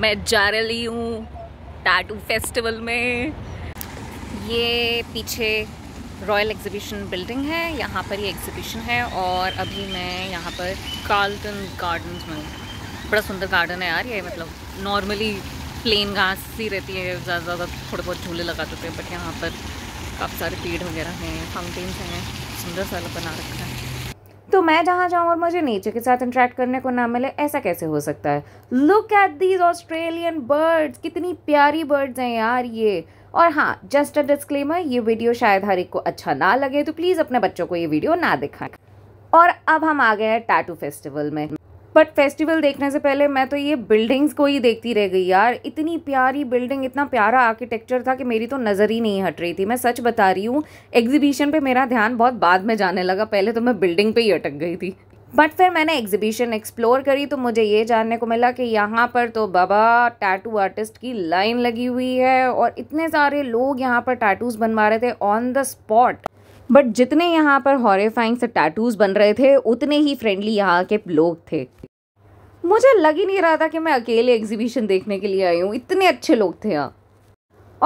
मैं जा रही हूँ टाटू फेस्टिवल में ये पीछे रॉयल एग्जीबिशन बिल्डिंग है यहाँ पर ये एग्जीबिशन है और अभी मैं यहाँ पर कार्लटन गार्डन्स में बड़ा सुंदर गार्डन है यार ये मतलब नॉर्मली प्लेन घास ही रहती है ज़्यादा ज़्यादा थोड़े बहुत झूले लगा देते हैं बट यहाँ पर काफ़ी सारे पेड़ वगैरह हैं फाउंटेन्स हैं सुंदर सा बना रखा है तो मैं जहाँ जाऊँ और मुझे नेचर के साथ इंट्रैक्ट करने को ना मिले ऐसा कैसे हो सकता है look at these Australian birds कितनी प्यारी बर्ड्स हैं यार ये और हाँ जस्ट अ डिस्क्लेमर ये वीडियो शायद हर एक को अच्छा ना लगे तो प्लीज़ अपने बच्चों को ये वीडियो ना दिखाएं और अब हम आ गए हैं टैटू फेस्टिवल में बट फेस्टिवल देखने से पहले मैं तो ये बिल्डिंग्स को ही देखती रह गई यार इतनी प्यारी बिल्डिंग इतना प्यारा आर्किटेक्चर था कि मेरी तो नज़र ही नहीं हट रही थी मैं सच बता रही हूँ एग्जीबिशन पे मेरा ध्यान बहुत बाद में जाने लगा पहले तो मैं बिल्डिंग पे ही अटक गई थी बट फिर मैंने एग्जीबिशन एक्सप्लोर करी तो मुझे ये जानने को मिला कि यहाँ पर तो बाबा टैटू आर्टिस्ट की लाइन लगी हुई है और इतने सारे लोग यहाँ पर टैटूज़ बनवा रहे थे ऑन द स्पॉट बट जितने यहाँ पर हॉरेफाइंग से टैटूज़ बन रहे थे उतने ही फ्रेंडली यहाँ के लोग थे मुझे लग ही नहीं रहा था कि मैं अकेले एग्जीबिशन देखने के लिए आई हूँ इतने अच्छे लोग थे यहाँ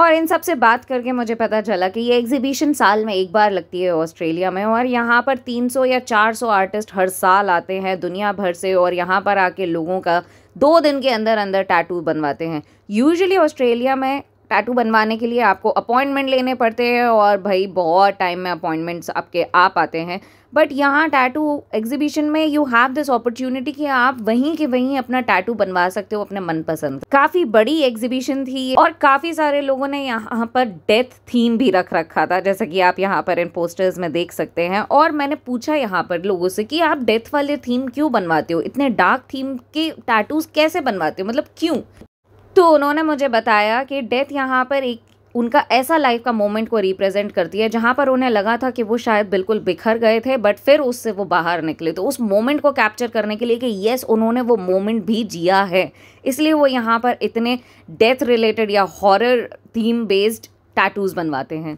और इन सब से बात करके मुझे पता चला कि ये एग्जीबिशन साल में एक बार लगती है ऑस्ट्रेलिया में और यहाँ पर 300 या 400 आर्टिस्ट हर साल आते हैं दुनिया भर से और यहाँ पर आके लोगों का दो दिन के अंदर अंदर टैटू बनवाते हैं यूजुअली ऑस्ट्रेलिया में टैटू बनवाने के लिए आपको अपॉइंटमेंट लेने पड़ते हैं और भाई बहुत टाइम में अपॉइंटमेंट्स आपके आ पाते हैं बट यहाँ टैटू एग्जीबिशन में यू हैव दिस अपॉर्चुनिटी कि आप वहीं के वहीं अपना टैटू बनवा सकते हो अपने मनपसंद काफ़ी बड़ी एग्जीबिशन थी और काफ़ी सारे लोगों ने यहाँ पर डेथ थीम भी रख रखा था जैसा कि आप यहाँ पर इन पोस्टर्स में देख सकते हैं और मैंने पूछा यहाँ पर लोगों से कि आप डेथ वाले थीम क्यों बनवाते हो इतने डार्क थीम के टैटूज कैसे बनवाते हो मतलब क्यों तो उन्होंने मुझे बताया कि डेथ यहाँ पर एक उनका ऐसा लाइफ का मोमेंट को रिप्रेजेंट करती है जहाँ पर उन्हें लगा था कि वो शायद बिल्कुल बिखर गए थे बट फिर उससे वो बाहर निकले तो उस मोमेंट को कैप्चर करने के लिए कि येस उन्होंने वो मोमेंट भी जिया है इसलिए वो यहाँ पर इतने डेथ रिलेटेड या हॉरर थीम बेस्ड टैटूज़ बनवाते हैं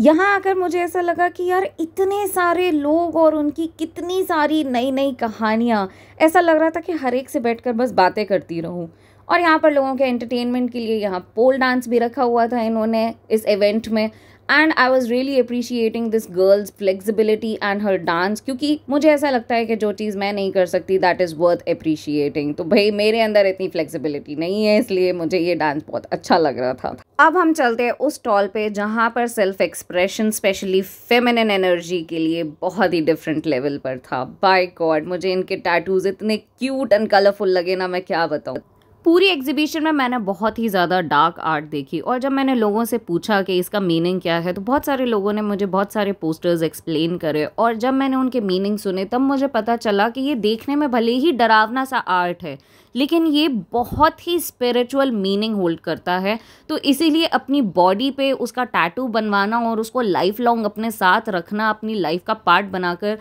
यहाँ आकर मुझे ऐसा लगा कि यार इतने सारे लोग और उनकी कितनी सारी नई नई कहानियाँ ऐसा लग रहा था कि हर एक से बैठकर बस बातें करती रहूँ और यहाँ पर लोगों के एंटरटेनमेंट के लिए यहाँ पोल डांस भी रखा हुआ था इन्होंने इस इवेंट में and I was really appreciating this girl's flexibility and her dance क्योंकि मुझे ऐसा लगता है कि जो चीज़ मैं नहीं कर सकती दैट इज़ वर्थ अप्रिशिएटिंग तो भाई मेरे अंदर इतनी फ्लेक्सिबिलिटी नहीं है इसलिए मुझे ये डांस बहुत अच्छा लग रहा था अब हम चलते हैं उस स्टॉल पे जहाँ पर self expression specially feminine energy के लिए बहुत ही डिफरेंट लेवल पर था बाय गॉड मुझे इनके टैटूज इतने क्यूट एंड कलरफुल लगे ना मैं क्या बताऊँ पूरी एग्जीबिशन में मैंने बहुत ही ज़्यादा डार्क आर्ट देखी और जब मैंने लोगों से पूछा कि इसका मीनिंग क्या है तो बहुत सारे लोगों ने मुझे बहुत सारे पोस्टर्स एक्सप्लेन करे और जब मैंने उनके मीनिंग सुने तब मुझे पता चला कि ये देखने में भले ही डरावना सा आर्ट है लेकिन ये बहुत ही स्पिरिचुअल मीनिंग होल्ड करता है तो इसीलिए अपनी बॉडी पे उसका टैटू बनवाना और उसको लाइफ लॉन्ग अपने साथ रखना अपनी लाइफ का पार्ट बनाकर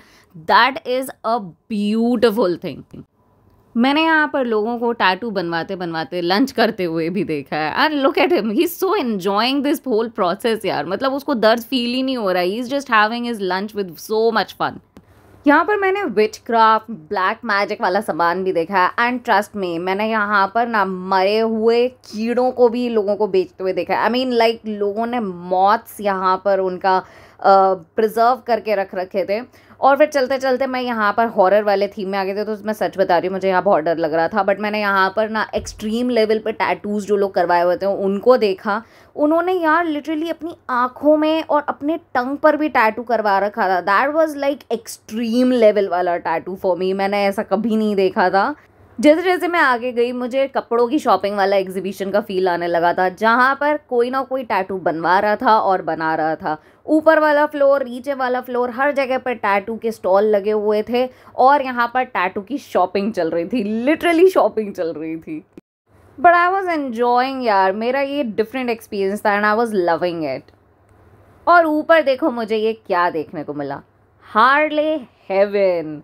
that is a beautiful thing मैंने यहाँ पर लोगों को टैटू बनवाते बनवाते लंच करते हुए भी देखा है and look at him he is so enjoying this whole process यार मतलब उसको दर्द फील ही नहीं हो रहा है he is just having his lunch with so much fun यहाँ पर मैंने विच क्राफ्ट ब्लैक मैजिक वाला सामान भी देखा है एंड ट्रस्ट में मैंने यहाँ पर ना मरे हुए कीड़ों को भी लोगों को बेचते हुए देखा है आई मीन लाइक लोगों ने मॉथ्स यहाँ पर उनका प्रिजर्व करके रख रखे थे और फिर चलते चलते मैं यहाँ पर हॉरर वाले थीम में आ गए थे तो मैं सच बता रही हूँ मुझे यहाँ बहुत डर लग रहा था बट मैंने यहाँ पर ना एक्सट्रीम लेवल पर टैटूज़ जो लोग करवाए हुए थे उनको देखा उन्होंने यार लिटरली अपनी आँखों में और अपने टंग पर भी टैटू करवा रखा था that was like extreme level वाला टैटू फॉर मी मैंने ऐसा कभी नहीं देखा था जैसे जैसे मैं आगे गई मुझे कपड़ों की शॉपिंग वाला एग्जीबिशन का फील आने लगा था जहाँ पर कोई ना कोई टैटू बनवा रहा था और बना रहा था ऊपर वाला फ्लोर नीचे वाला फ्लोर हर जगह पर टैटू के स्टॉल लगे हुए थे और यहाँ पर टैटू की शॉपिंग चल रही थी लिटरली शॉपिंग चल रही थी बट आई वॉज एन्जॉइंग यार मेरा ये डिफरेंट एक्सपीरियंस था and I was loving it और ऊपर देखो मुझे ये क्या देखने को मिला हार्डले हेवन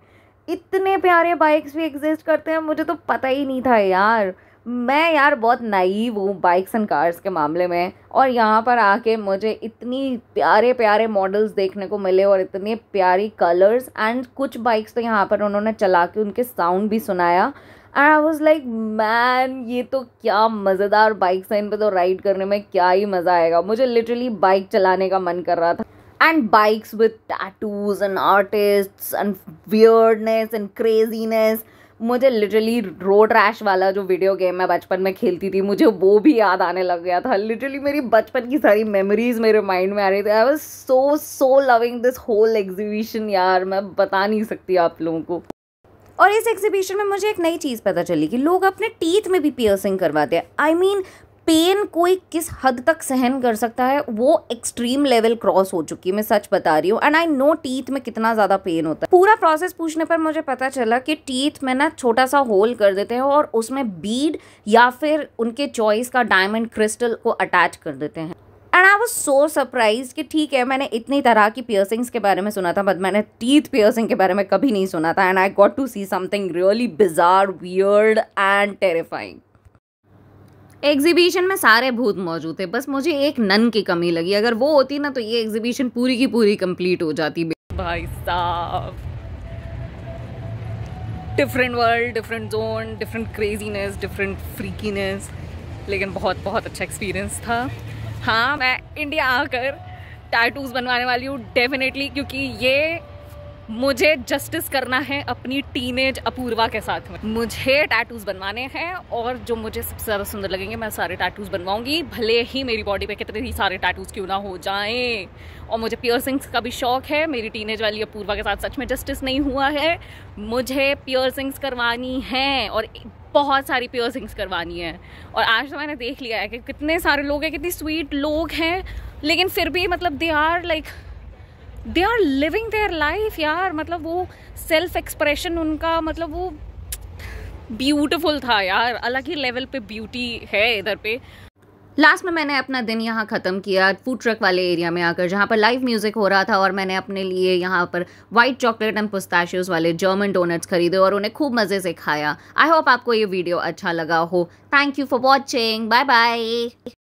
इतने प्यारे बाइक्स भी एग्जिस्ट करते हैं मुझे तो पता ही नहीं था यार मैं यार बहुत नाइव हूँ बाइक्स एंड कार्स के मामले में और यहाँ पर आके मुझे इतनी प्यारे प्यारे मॉडल्स देखने को मिले और इतने प्यारी कलर्स एंड कुछ बाइक्स तो यहाँ पर उन्होंने चला के उनके साउंड भी सुनाया and I was like man ये तो क्या मज़ेदार बाइक्स हैं इन पर तो राइड करने में क्या ही मज़ा आएगा मुझे लिटरली बाइक चलाने का मन कर रहा था and bikes with tattoos and artists and weirdness and craziness मुझे लिटरली रोड रैश वाला जो वीडियो गेम मैं बचपन में खेलती थी मुझे वो भी याद आने लग गया था लिटरली मेरी बचपन की सारी मेमोरीज मेरे माइंड में आ रही थी I was so so loving this whole exhibition यार मैं बता नहीं सकती आप लोगों को और इस एग्जीबिशन में मुझे एक नई चीज़ पता चली कि लोग अपने टीथ में भी पियर्सिंग करवाते हैं आई मीन पेन कोई किस हद तक सहन कर सकता है वो एक्सट्रीम लेवल क्रॉस हो चुकी है मैं सच बता रही हूँ एंड आई नो टीथ में कितना ज़्यादा पेन होता है पूरा प्रोसेस पूछने पर मुझे पता चला कि टीथ में ना छोटा सा होल कर देते हैं और उसमें बीड या फिर उनके चॉइस का डायमंड क्रिस्टल को अटैच कर देते हैं and I was so surprise कि ठीक है मैंने इतनी तरह की पियर्सिंग्स के बारे में सुना था बट मैंने टीथ पियर्सिंग के बारे में कभी नहीं सुना था and I got to see something really bizarre weird and terrifying exhibition में सारे भूत मौजूद थे बस मुझे एक नन की कमी लगी अगर वो होती ना तो ये एग्जीबिशन पूरी की पूरी कंप्लीट हो जाती भाई साहब different world different zone different craziness different freakiness लेकिन बहुत बहुत अच्छा एक्सपीरियंस था हाँ मैं इंडिया आकर टैटूज़ बनवाने वाली हूँ डेफिनेटली क्योंकि ये मुझे जस्टिस करना है अपनी टीनेज अपूर्वा के साथ में मुझे टैटूज बनवाने हैं और जो मुझे सबसे ज़्यादा सुंदर लगेंगे मैं सारे टैटूज बनवाऊंगी भले ही मेरी बॉडी पे कितने ही सारे टैटूज क्यों ना हो जाएं और मुझे पियर्सिंग्स का भी शौक है मेरी टीनेज वाली अपूर्वा के साथ सच में जस्टिस नहीं हुआ है मुझे पियर्सिंग्स करवानी हैं और बहुत सारी पियर्सिंग्स करवानी है और आज तो मैंने देख लिया है कि कितने सारे लोग हैं कितनी स्वीट लोग हैं लेकिन फिर भी मतलब they are like they are living their life यार मतलब वो सेल्फ एक्सप्रेशन उनका मतलब वो ब्यूटिफुल था यार अलग ही लेवल पे ब्यूटी है इधर पे लास्ट में मैंने अपना दिन यहाँ ख़त्म किया फूड ट्रक वाले एरिया में आकर जहाँ पर लाइव म्यूज़िक हो रहा था और मैंने अपने लिए यहाँ पर वाइट चॉकलेट एंड पुस्ताशियोज वाले जर्मन डोनट्स खरीदे और उन्हें खूब मज़े से खाया आई होप आपको ये वीडियो अच्छा लगा हो thank you for watching bye bye